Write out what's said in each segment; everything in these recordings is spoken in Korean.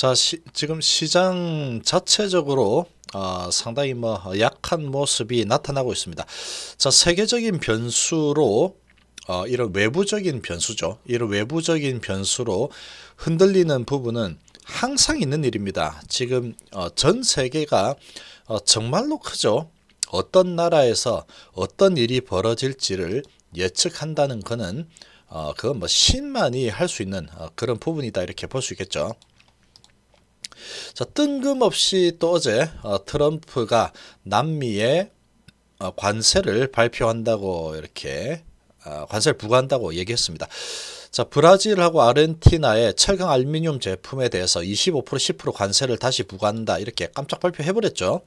자, 시, 지금 시장 자체적으로 어, 상당히 뭐 약한 모습이 나타나고 있습니다. 자, 세계적인 변수로 어, 이런 외부적인 변수죠. 이런 외부적인 변수로 흔들리는 부분은 항상 있는 일입니다. 지금 어, 전 세계가 어, 정말로 크죠. 어떤 나라에서 어떤 일이 벌어질지를 예측한다는 것은 어, 그건 뭐 신만이 할 수 있는 어, 그런 부분이다 이렇게 볼 수 있겠죠. 자, 뜬금없이 또 어제 어, 트럼프가 남미의 어, 관세를 발표한다고 이렇게 어, 관세를 부과한다고 얘기했습니다. 자, 브라질하고 아르헨티나의 철강 알루미늄 제품에 대해서 25% 10% 관세를 다시 부과한다 이렇게 깜짝 발표해버렸죠.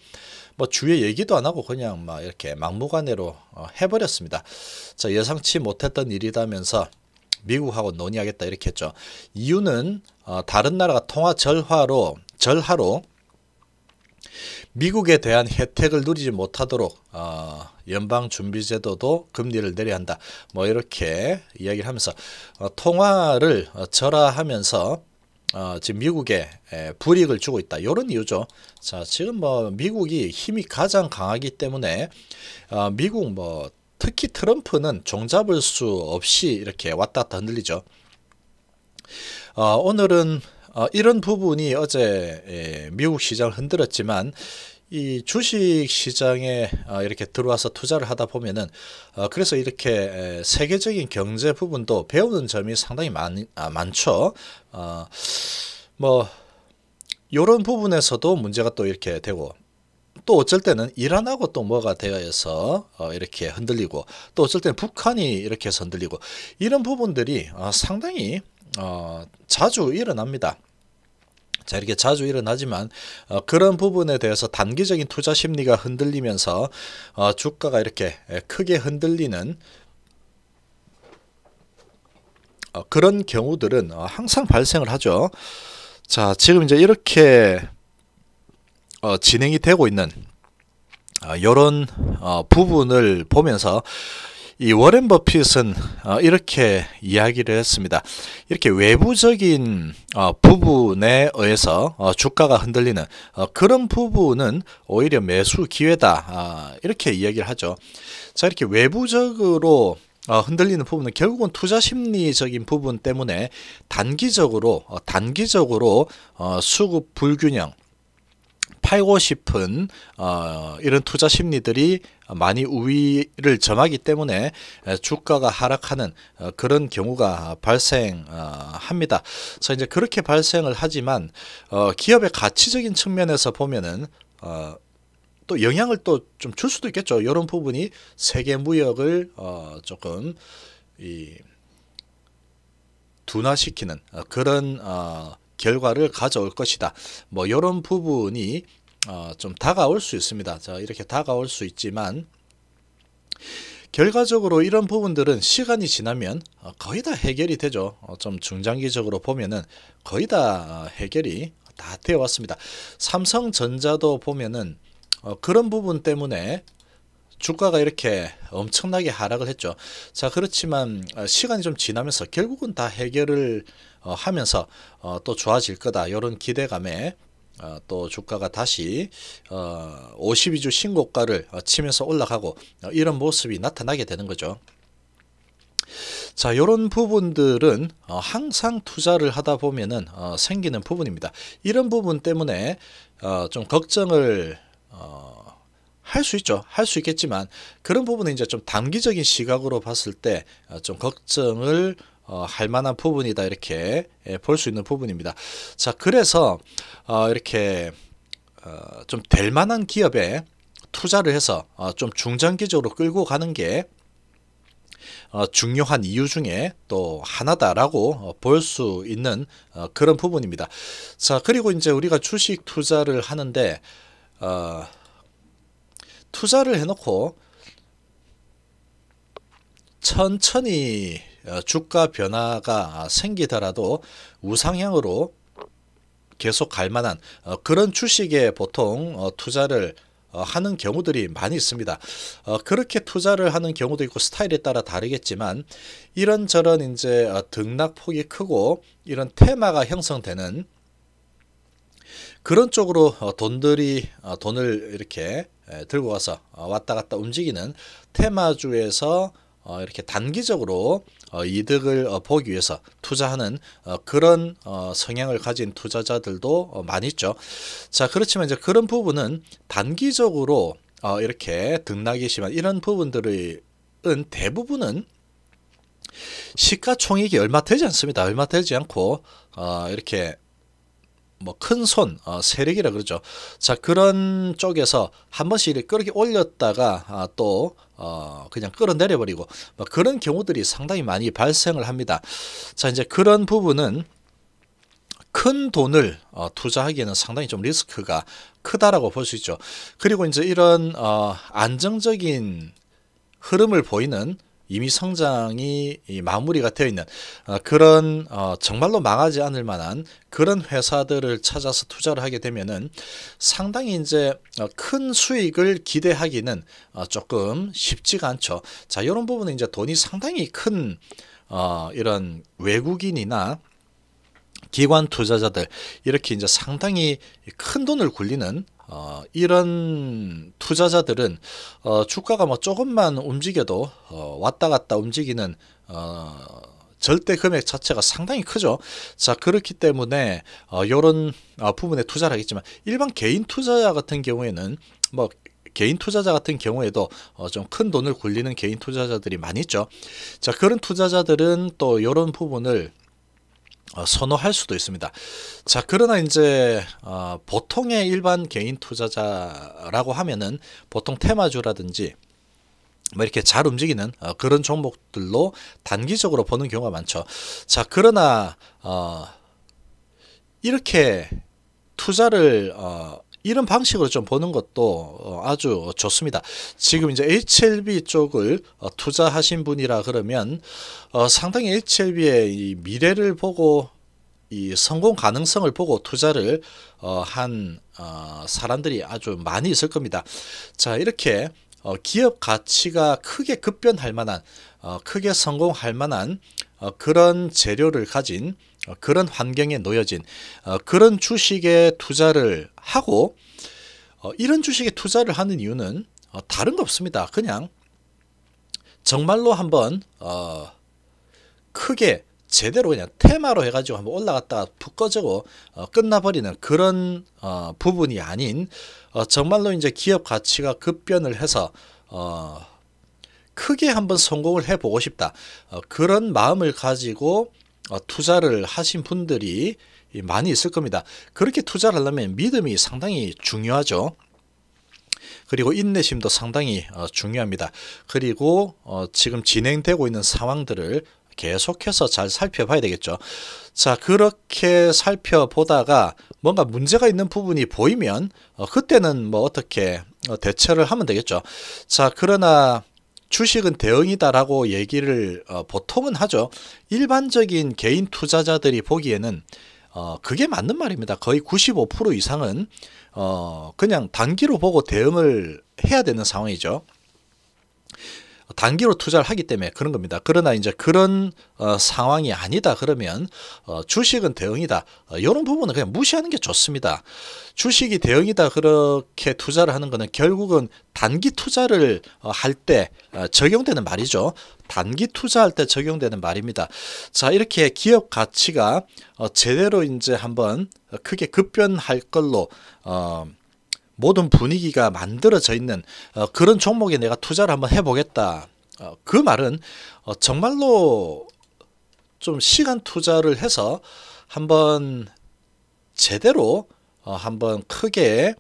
뭐 주에 얘기도 안 하고 그냥 막 이렇게 막무가내로 어, 해버렸습니다. 자, 예상치 못했던 일이다면서 미국하고 논의하겠다 이렇게 했죠. 이유는 어, 다른 나라가 통화 절화로 절하로 미국에 대한 혜택을 누리지 못하도록 어, 연방준비제도도 금리를 내려야 한다. 뭐 이렇게 이야기를 하면서 어, 통화를 어, 절하하면서 어, 지금 미국에 에, 불이익을 주고 있다. 이런 이유죠. 자, 지금 뭐 미국이 힘이 가장 강하기 때문에 어, 미국 뭐 특히 트럼프는 종잡을 수 없이 이렇게 왔다 갔다 흔들리죠. 어, 오늘은 어, 이런 부분이 어제 예, 미국 시장을 흔들었지만 이 주식 시장에 어, 이렇게 들어와서 투자를 하다 보면은 어, 그래서 이렇게 세계적인 경제 부분도 배우는 점이 상당히 많, 아, 많죠. 어, 뭐 요런 부분에서도 문제가 또 이렇게 되고 또 어쩔 때는 이란하고 또 뭐가 되어서 어, 이렇게 흔들리고 또 어쩔 때는 북한이 이렇게 해서 흔들리고 이런 부분들이 어, 상당히 어, 자주 일어납니다. 자 이렇게 자주 일어나지만 어, 그런 부분에 대해서 단기적인 투자 심리가 흔들리면서 어, 주가가 이렇게 크게 흔들리는 어, 그런 경우들은 항상 발생을 하죠. 자 지금 이제 이렇게 어, 진행이 되고 있는 이런 어, 어, 부분을 보면서 이 워렌 버핏은 어, 이렇게 이야기를 했습니다. 이렇게 외부적인 어, 부분에 의해서 주가가 흔들리는 그런 부분은 오히려 매수 기회다 아, 이렇게 이야기를 하죠. 자 이렇게 외부적으로 흔들리는 부분은 결국은 투자 심리적인 부분 때문에 단기적으로 단기적으로 수급 불균형 팔고 싶은 어, 이런 투자 심리들이 많이 우위를 점하기 때문에 주가가 하락하는 어, 그런 경우가 발생합니다. 그래서 이제 그렇게 발생을 하지만 어, 기업의 가치적인 측면에서 보면은 어, 또 영향을 또 좀 줄 수도 있겠죠. 이런 부분이 세계 무역을 어, 조금 이 둔화시키는 어, 그런 어, 결과를 가져올 것이다. 뭐 이런 부분이 어, 좀 다가올 수 있습니다. 자, 이렇게 다가올 수 있지만 결과적으로 이런 부분들은 시간이 지나면 어, 거의 다 해결이 되죠. 어, 좀 중장기적으로 보면은 거의 다 어, 해결이 다 되어 왔습니다. 삼성전자도 보면은 그런 부분 때문에 주가가 이렇게 엄청나게 하락을 했죠. 자, 그렇지만 시간이 좀 지나면서 결국은 다 해결을 하면서 또 좋아질 거다. 이런 기대감에 어, 또 주가가 다시 어, 52주 신고가를 어, 치면서 올라가고 어, 이런 모습이 나타나게 되는 거죠. 자, 이런 부분들은 어, 항상 투자를 하다 보면은 어, 생기는 부분입니다. 이런 부분 때문에 어, 좀 걱정을 어, 할수 있죠. 할 수 있겠지만 그런 부분은 이제 좀 단기적인 시각으로 봤을 때 좀 걱정을 어, 할 만한 부분이다 이렇게 예, 볼수 있는 부분입니다. 자 그래서 어, 이렇게 어, 좀 될 만한 기업에 투자를 해서 어, 좀 중장기적으로 끌고 가는 게 어, 중요한 이유 중에 또 하나다라고 어, 볼수 있는 어, 그런 부분입니다. 자 그리고 이제 우리가 주식 투자를 하는데 어, 투자를 해놓고 천천히 어, 주가 변화가 생기더라도 우상향으로 계속 갈 만한 어, 그런 주식에 보통 어, 투자를 하는 경우들이 많이 있습니다. 그렇게 투자를 하는 경우도 있고 스타일에 따라 다르겠지만 이런저런 이제 등락폭이 크고 이런 테마가 형성되는 그런 쪽으로 돈들이 돈을 이렇게 들고 와서 왔다 갔다 움직이는 테마주에서 어, 이렇게 단기적으로 어, 이득을 어, 보기 위해서 투자하는 그런 성향을 가진 투자자들도 많이 있죠. 자 그렇지만 이제 그런 부분은 단기적으로 이렇게 등락이 심한 이런 부분들은 대부분은 시가총액이 얼마 되지 않습니다. 얼마 되지 않고 이렇게 뭐큰손 어, 세력이라 그러죠. 자 그런 쪽에서 한 번씩 이렇게 끌어 올렸다가 아, 또 어, 그냥 끌어내려 버리고 뭐 그런 경우들이 상당히 많이 발생을 합니다. 자 이제 그런 부분은 큰 돈을 어, 투자하기에는 상당히 좀 리스크가 크다라고 볼 수 있죠. 그리고 이제 이런 어, 안정적인 흐름을 보이는 이미 성장이 마무리가 되어 있는 어, 그런 어, 정말로 망하지 않을 만한 그런 회사들을 찾아서 투자를 하게 되면은 상당히 이제 어, 큰 수익을 기대하기는 조금 쉽지가 않죠. 자, 이런 부분은 이제 돈이 상당히 큰 이런 외국인이나 기관 투자자들 이렇게 이제 상당히 큰 돈을 굴리는 어, 이런 투자자들은 어, 주가가 뭐 조금만 움직여도 어, 왔다 갔다 움직이는 어, 절대 금액 자체가 상당히 크죠. 자 그렇기 때문에 어, 이런 어, 부분에 투자를 하겠지만 일반 개인 투자자 같은 경우에는 뭐 개인 투자자 같은 경우에도 어, 좀큰 돈을 굴리는 개인 투자자들이 많이 있죠. 자 그런 투자자들은 또 이런 부분을 어, 선호할 수도 있습니다. 자, 그러나 이제 어, 보통의 일반 개인 투자자라고 하면은 보통 테마주라든지 뭐 이렇게 잘 움직이는 어, 그런 종목들로 단기적으로 보는 경우가 많죠. 자, 그러나 어, 이렇게 투자를 어, 이런 방식으로 좀 보는 것도 어, 아주 좋습니다. 지금 이제 HLB 쪽을 어, 투자하신 분이라 그러면 어, 상당히 HLB의 미래를 보고 이 성공 가능성을 보고 투자를 한 사람들이 아주 많이 있을 겁니다. 자 이렇게 기업 가치가 크게 급변할 만한 크게 성공할 만한 그런 재료를 가진 어, 그런 환경에 놓여진 어, 그런 주식에 투자를 하고 어, 이런 주식에 투자를 하는 이유는 다른 거 없습니다. 그냥 정말로 한번 크게 제대로 그냥 테마로 해가지고 한번 올라갔다가 푹 꺼지고 끝나버리는 그런 부분이 아닌 정말로 이제 기업 가치가 급변을 해서 크게 한번 성공을 해보고 싶다. 그런 마음을 가지고 어, 투자를 하신 분들이 많이 있을 겁니다. 그렇게 투자를 하려면 믿음이 상당히 중요하죠. 그리고 인내심도 상당히 어, 중요합니다. 그리고 어, 지금 진행되고 있는 상황들을 계속해서 잘 살펴봐야 되겠죠. 자, 그렇게 살펴보다가 뭔가 문제가 있는 부분이 보이면 그때는 뭐 어떻게 대처를 하면 되겠죠. 자, 그러나 주식은 대응이다라고 얘기를 어, 보통은 하죠. 일반적인 개인 투자자들이 보기에는 어, 그게 맞는 말입니다. 거의 95% 이상은 어, 그냥 단기로 보고 대응을 해야 되는 상황이죠. 단기로 투자를 하기 때문에 그런 겁니다. 그러나 이제 그런 어, 상황이 아니다 그러면 어, 주식은 대응이다. 어, 이런 부분은 그냥 무시하는 게 좋습니다. 주식이 대응이다 그렇게 투자를 하는 것은 결국은 단기 투자를 어, 할때 어, 적용되는 말이죠. 단기 투자할 때 적용되는 말입니다. 자 이렇게 기업 가치가 어, 제대로 이제 한번 크게 급변할 걸로 어, 모든 분위기가 만들어져 있는 어, 그런 종목에 내가 투자를 한번 해보겠다. 어, 그 말은 어, 정말로 좀 시간 투자를 해서 한번 제대로 어, 한번 크게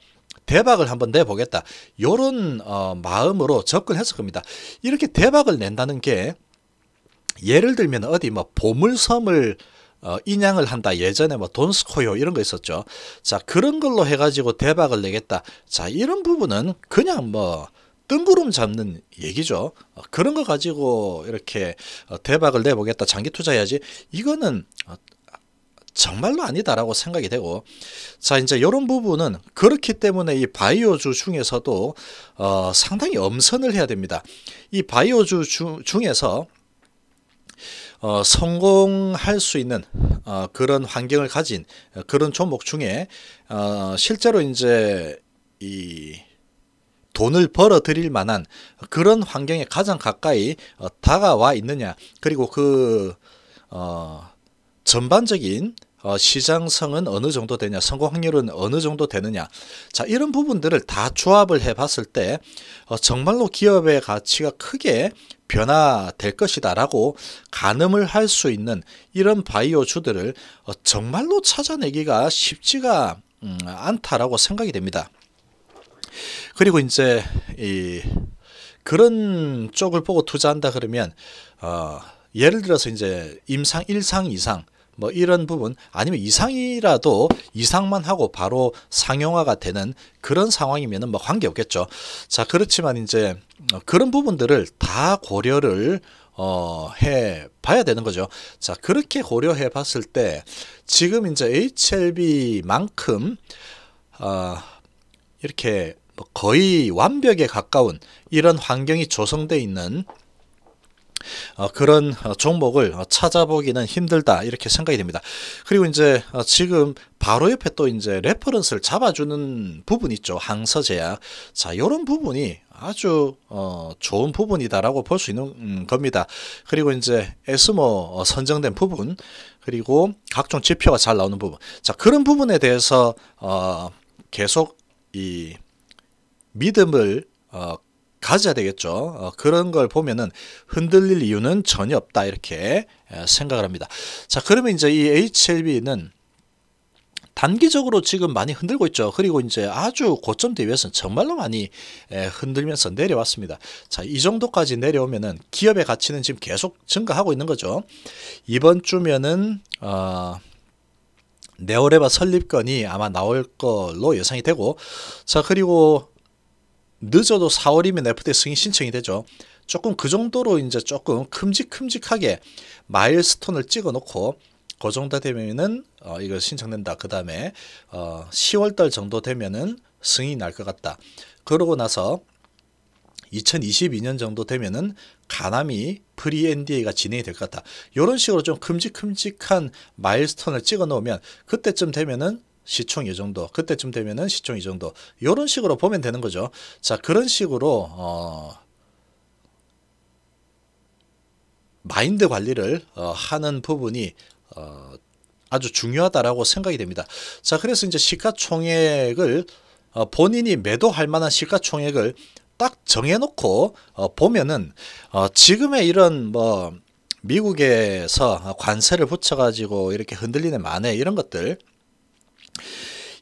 대박을 한번 내보겠다. 이런 어, 마음으로 접근했을 겁니다. 이렇게 대박을 낸다는 게 예를 들면 어디 뭐 보물섬을 어, 인양을 한다. 예전에 뭐 돈스코요 이런 거 있었죠. 자, 그런 걸로 해가지고 대박을 내겠다. 자, 이런 부분은 그냥 뭐 뜬구름 잡는 얘기죠. 어, 그런 거 가지고 이렇게 어, 대박을 내보겠다. 장기 투자해야지. 이거는 어, 정말로 아니다라고 생각이 되고 자 이제 이런 부분은 그렇기 때문에 이 바이오주 중에서도 어, 상당히 엄선을 해야 됩니다. 이 바이오주 주, 중에서 어, 성공할 수 있는 어, 그런 환경을 가진 어, 그런 종목 중에 어, 실제로 이제 이 돈을 벌어들일 만한 그런 환경에 가장 가까이 어, 다가와 있느냐 그리고 그 어, 전반적인 어, 시장성은 어느 정도 되냐, 성공 확률은 어느 정도 되느냐. 자, 이런 부분들을 다 조합을 해봤을 때 어, 정말로 기업의 가치가 크게 변화될 것이다라고 가늠을 할 수 있는 이런 바이오주들을 어, 정말로 찾아내기가 쉽지가 음, 않다라고 생각이 됩니다. 그리고 이제 이 그런 쪽을 보고 투자한다 그러면 어, 예를 들어서 이제 임상 1상 2상 뭐 이런 부분 아니면 이상이라도 이상만 하고 바로 상용화가 되는 그런 상황이면뭐 관계 없겠죠. 자 그렇지만 이제 어, 그런 부분들을 다 고려를 어, 해 봐야 되는 거죠. 자 그렇게 고려해 봤을 때 지금 이제 HLB만큼 어, 이렇게 뭐 거의 완벽에 가까운 이런 환경이 조성돼 있는 어, 그런 어, 종목을 어, 찾아보기는 힘들다 이렇게 생각이 됩니다. 그리고 이제 지금 바로 옆에 또 이제 레퍼런스를 잡아주는 부분 있죠. 항서제약. 자, 이런 부분이 아주 어, 좋은 부분이다라고 볼 수 있는 음, 겁니다. 그리고 이제 에스모 선정된 부분, 그리고 각종 지표가 잘 나오는 부분. 자, 그런 부분에 대해서 어, 계속 이 믿음을 어, 가져야 되겠죠. 어, 그런 걸 보면은 흔들릴 이유는 전혀 없다 이렇게 생각을 합니다. 자 그러면 이제 이 HLB는 단기적으로 지금 많이 흔들고 있죠. 그리고 이제 아주 고점 대비해서 정말로 많이 흔들면서 내려왔습니다. 자, 이 정도까지 내려오면은 기업의 가치는 지금 계속 증가하고 있는 거죠. 이번 주면은 어, 네오레바 설립권이 아마 나올 걸로 예상이 되고 자 그리고 늦어도 4월이면 FTA 승인 신청이 되죠. 조금 그 정도로 이제 조금 큼직큼직하게 마일스톤을 찍어 놓고 그 정도 되면은 어, 이거 신청된다. 그 다음에 어, 10월달 정도 되면은 승인이 날 것 같다. 그러고 나서 2022년 정도 되면은 가남이 프리 NDA가 진행이 될 것 같다. 이런 식으로 좀 큼직큼직한 마일스톤을 찍어 놓으면 그때쯤 되면은 시총 이 정도 그때쯤 되면은 시총 이 정도 이런 식으로 보면 되는 거죠 자 그런 식으로 어 마인드 관리를 어 하는 부분이 어 아주 중요하다라고 생각이 됩니다 자 그래서 이제 시가총액을 어 본인이 매도할 만한 시가총액을 딱 정해놓고 어 보면은 어 지금의 이런 뭐 미국에서 관세를 붙여가지고 이렇게 흔들리는 만에 이런 것들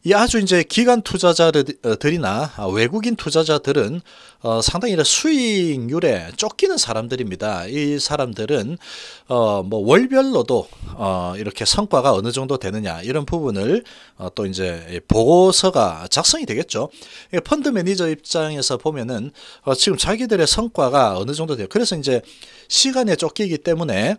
이 아주 이제 기관 투자자들이나 아, 외국인 투자자들은 어, 상당히 수익률에 쫓기는 사람들입니다. 이 사람들은 어, 뭐 월별로도 어, 이렇게 성과가 어느 정도 되느냐 이런 부분을 어, 또 이제 보고서가 작성이 되겠죠. 펀드 매니저 입장에서 보면은 어, 지금 자기들의 성과가 어느 정도 돼요. 그래서 이제 시간에 쫓기기 때문에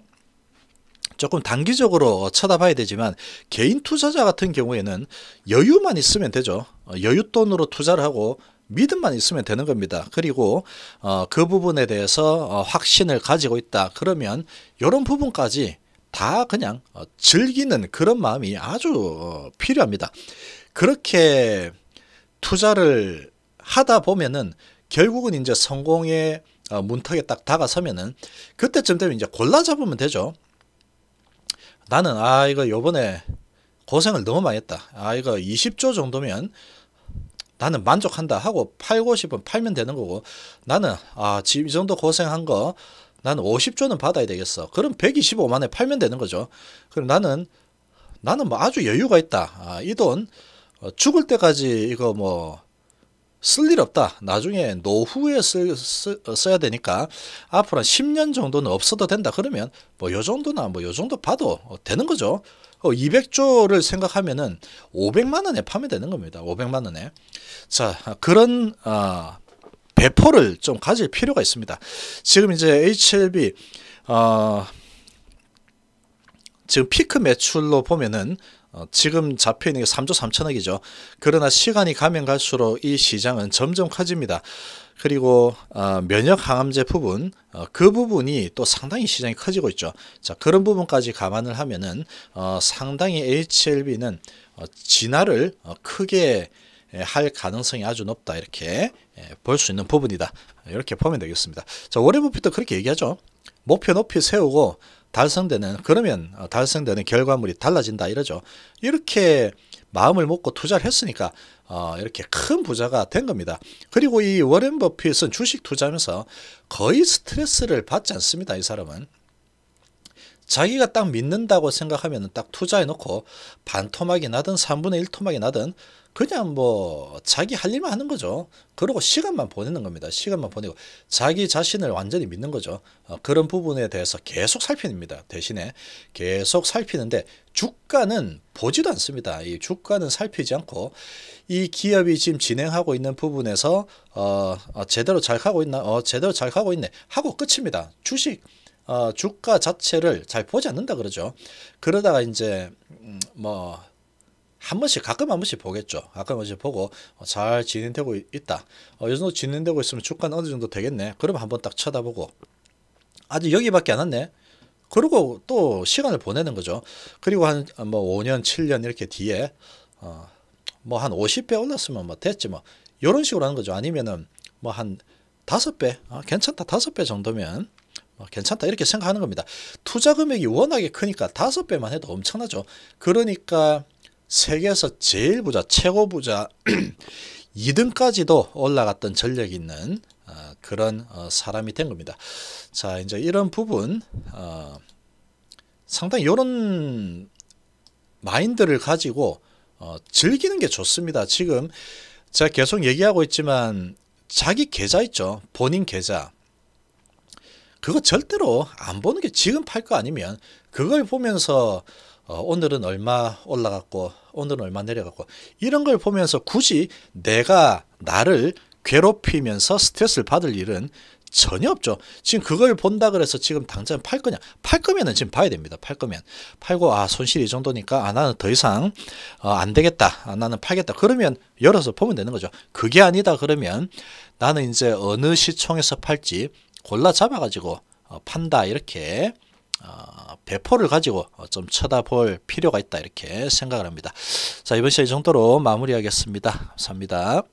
조금 단기적으로 쳐다봐야 되지만 개인 투자자 같은 경우에는 여유만 있으면 되죠. 어, 여윳돈으로 투자를 하고 믿음만 있으면 되는 겁니다. 그리고 어, 그 부분에 대해서 어, 확신을 가지고 있다. 그러면 이런 부분까지 다 그냥 즐기는 그런 마음이 아주 필요합니다. 그렇게 투자를 하다 보면은 결국은 이제 성공의 문턱에 딱 다가서면은 그때쯤 되면 이제 골라 잡으면 되죠. 나는 아 이거 요번에 고생을 너무 많이 했다. 아 이거 20조 정도면 나는 만족한다 하고 팔고 싶으면 팔면 되는 거고 나는 아 지금 이 정도 고생한 거 나는 50조는 받아야 되겠어. 그럼 125만에 팔면 되는 거죠. 그럼 나는 나는 뭐 아주 여유가 있다. 아, 이돈 어, 죽을 때까지 이거 뭐 쓸일 없다. 나중에 노후에 쓸, 쓰, 어, 써야 되니까 앞으로 한 10년 정도는 없어도 된다. 그러면 뭐 요 정도나 뭐 요 정도 봐도 어, 되는 거죠. 200조를 어, 생각하면은 500만 원에 파면 되는 겁니다. 500만 원에. 자, 그런 어, 배포를 좀 가질 필요가 있습니다. 지금 이제 HLB 어, 지금 피크 매출로 보면은 어, 지금 잡혀 있는 게 3조 3천억이죠. 그러나 시간이 가면 갈수록 이 시장은 점점 커집니다. 그리고 어, 면역 항암제 부분 어, 그 부분이 또 상당히 시장이 커지고 있죠. 자 그런 부분까지 감안을 하면은 상당히 HLB는 진화를 크게 예, 할 가능성이 아주 높다 이렇게 예, 볼수 있는 부분이다 이렇게 보면 되겠습니다. 자 워렌 버핏도 그렇게 얘기하죠. 목표 높이 세우고 달성되는 그러면 어, 달성되는 결과물이 달라진다 이러죠. 이렇게 마음을 먹고 투자를 했으니까 어, 이렇게 큰 부자가 된 겁니다. 그리고 이 워렌 버핏은 주식 투자하면서 거의 스트레스를 받지 않습니다. 이 사람은. 자기가 딱 믿는다고 생각하면 딱 투자해놓고 반 토막이 나든 3분의 1 토막이 나든 그냥 뭐 자기 할 일만 하는 거죠. 그러고 시간만 보내는 겁니다. 시간만 보내고 자기 자신을 완전히 믿는 거죠. 어, 그런 부분에 대해서 계속 살핍니다. 대신에 계속 살피는데 주가는 보지도 않습니다. 이 주가는 살피지 않고 이 기업이 지금 진행하고 있는 부분에서 어, 어 제대로 잘 가고 있나, 어, 제대로 잘 가고 있네 하고 끝입니다. 주식 어, 주가 자체를 잘 보지 않는다 그러죠. 그러다가 이제 음, 뭐한 번씩 가끔 한 번씩 보겠죠. 가끔 한 번씩 보고 어, 잘 진행되고 있다. 어, 이 정도 진행되고 있으면 주가는 어느 정도 되겠네. 그럼 한번 딱 쳐다보고 아직 여기밖에 안 왔네. 그리고 또 시간을 보내는 거죠. 그리고 한 뭐 5년, 7년 이렇게 뒤에 어, 뭐한 50배 올랐으면 뭐 됐지 뭐 이런 식으로 하는 거죠. 아니면은 뭐 한5배 아, 어, 괜찮다 5배 정도면 어, 괜찮다 이렇게 생각하는 겁니다. 투자 금액이 워낙에 크니까 다섯 배만 해도 엄청나죠. 그러니까 세계에서 제일 부자, 최고 부자 2등까지도 올라갔던 전력이 있는 어, 그런 어, 사람이 된 겁니다. 자, 이제 이런 부분 어, 상당히 이런 마인드를 가지고 어, 즐기는 게 좋습니다. 지금 제가 계속 얘기하고 있지만 자기 계좌 있죠. 본인 계좌. 그거 절대로 안 보는 게 지금 팔 거 아니면 그걸 보면서 어, 오늘은 얼마 올라갔고 오늘은 얼마 내려갔고 이런 걸 보면서 굳이 내가 나를 괴롭히면서 스트레스를 받을 일은 전혀 없죠. 지금 그걸 본다 그래서 지금 당장 팔 거냐? 팔 거면은 지금 봐야 됩니다. 팔 거면 팔고 아 손실이 이 정도니까 아 나는 더 이상 어, 안 되겠다. 아, 나는 팔겠다. 그러면 열어서 보면 되는 거죠. 그게 아니다 그러면 나는 이제 어느 시총에서 팔지 골라 잡아가지고 어, 판다 이렇게 어, 배포를 가지고 어, 좀 쳐다볼 필요가 있다 이렇게 생각을 합니다. 자 이번 시간 이 정도로 마무리하겠습니다. 감사합니다.